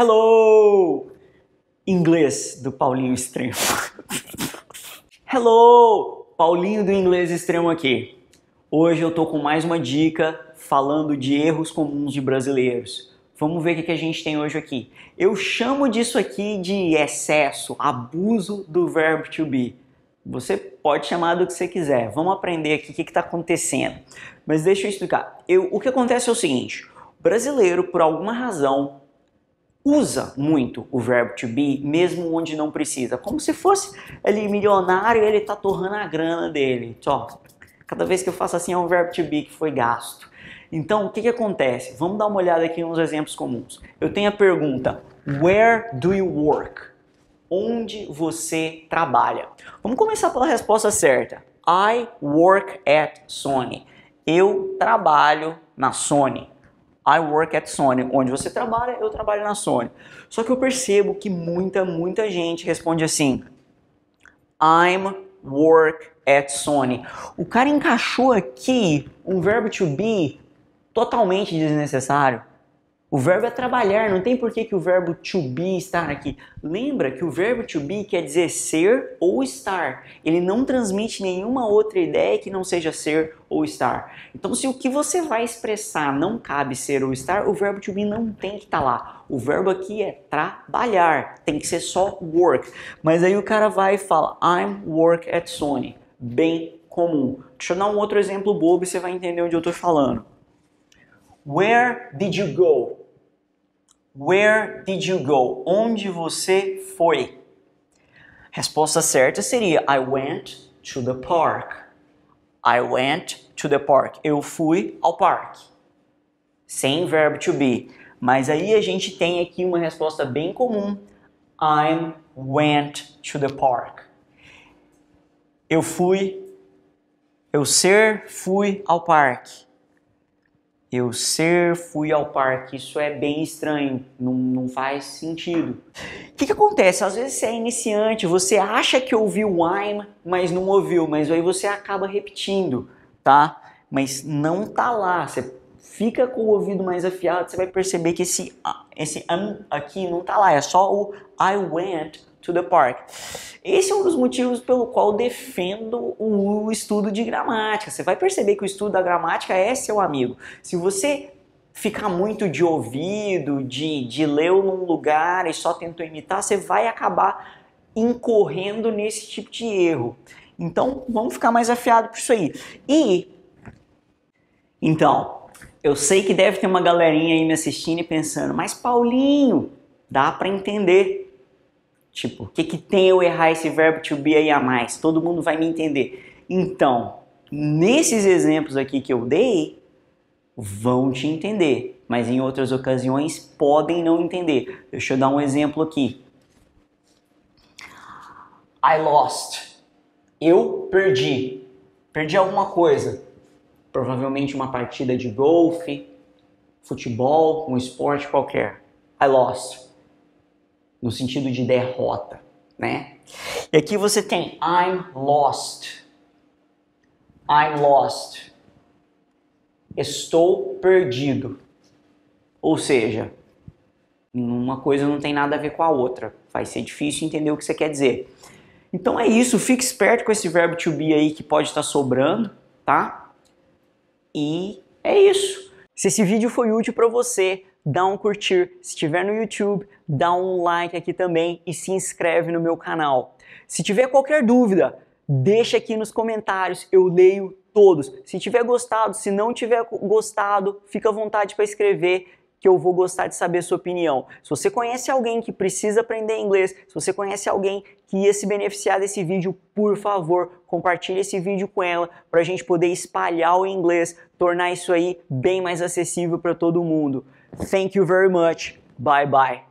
Hello! Inglês do Paulinho Extremo. Hello! Paulinho do Inglês Extremo aqui. Hoje eu tô com mais uma dica falando de erros comuns de brasileiros. Vamos ver o que a gente tem hoje aqui. Eu chamo disso aqui de excesso, abuso do verbo to be. Você pode chamar do que você quiser. Vamos aprender aqui o que está acontecendo. Mas deixa eu explicar. Eu, o que acontece é o seguinte: brasileiro, por alguma razão, usa muito o verbo to be, mesmo onde não precisa. Como se fosse ele milionário e ele está torrando a grana dele. Só, cada vez que eu faço assim é um verbo to be que foi gasto. Então, o que, que acontece? Vamos dar uma olhada aqui nos exemplos comuns. Eu tenho a pergunta, where do you work? Onde você trabalha? Vamos começar pela resposta certa. I work at Sony. Eu trabalho na Sony. I work at Sony, onde você trabalha, eu trabalho na Sony. Só que eu percebo que muita, muita gente responde assim: I'm work at Sony. O cara encaixou aqui um verbo to be totalmente desnecessário. O verbo é trabalhar, não tem por que, que o verbo to be estar aqui. Lembra que o verbo to be quer dizer ser ou estar. Ele não transmite nenhuma outra ideia que não seja ser ou estar. Então, se o que você vai expressar não cabe ser ou estar, o verbo to be não tem que estar tá lá. O verbo aqui é trabalhar, tem que ser só work. Mas aí o cara vai e fala, I'm work at Sony. Bem comum. Deixa eu dar um outro exemplo bobo e você vai entender onde eu estou falando. Where did you go? Where did you go? Onde você foi? Resposta certa seria I went to the park. I went to the park. Eu fui ao parque. Sem verbo to be. Mas aí a gente tem aqui uma resposta bem comum. I went to the park. Eu fui, eu ser, fui ao parque eu ser fui ao parque, isso é bem estranho, não, não faz sentido. O que, que acontece? Às vezes você é iniciante, você acha que ouviu o I'm, mas não ouviu, mas aí você acaba repetindo, tá? Mas não tá lá, você fica com o ouvido mais afiado, você vai perceber que esse, esse um aqui não tá lá, é só o I went to the park. Esse é um dos motivos pelo qual defendo o estudo de gramática. Você vai perceber que o estudo da gramática é seu amigo. Se você ficar muito de ouvido, de, de leu num lugar e só tentou imitar, você vai acabar incorrendo nesse tipo de erro. Então, vamos ficar mais afiado por isso aí. E, então, eu sei que deve ter uma galerinha aí me assistindo e pensando, mas Paulinho, dá para entender. Tipo, o que, que tem eu errar esse verbo to be aí a mais? Todo mundo vai me entender. Então, nesses exemplos aqui que eu dei, vão te entender, mas em outras ocasiões podem não entender. Deixa eu dar um exemplo aqui. I lost. Eu perdi. Perdi alguma coisa. Provavelmente uma partida de golfe, futebol, um esporte qualquer. I lost no sentido de derrota, né? E aqui você tem I'm lost. I'm lost. Estou perdido. Ou seja, uma coisa não tem nada a ver com a outra. Vai ser difícil entender o que você quer dizer. Então é isso, fique esperto com esse verbo to be aí que pode estar sobrando, tá? E é isso. Se esse vídeo foi útil para você, dá um curtir. Se estiver no YouTube, dá um like aqui também e se inscreve no meu canal. Se tiver qualquer dúvida, deixa aqui nos comentários, eu leio todos. Se tiver gostado, se não tiver gostado, fica à vontade para escrever que eu vou gostar de saber sua opinião. Se você conhece alguém que precisa aprender inglês, se você conhece alguém que ia se beneficiar desse vídeo, por favor, compartilhe esse vídeo com ela para a gente poder espalhar o inglês, tornar isso aí bem mais acessível para todo mundo. Thank you very much. Bye bye.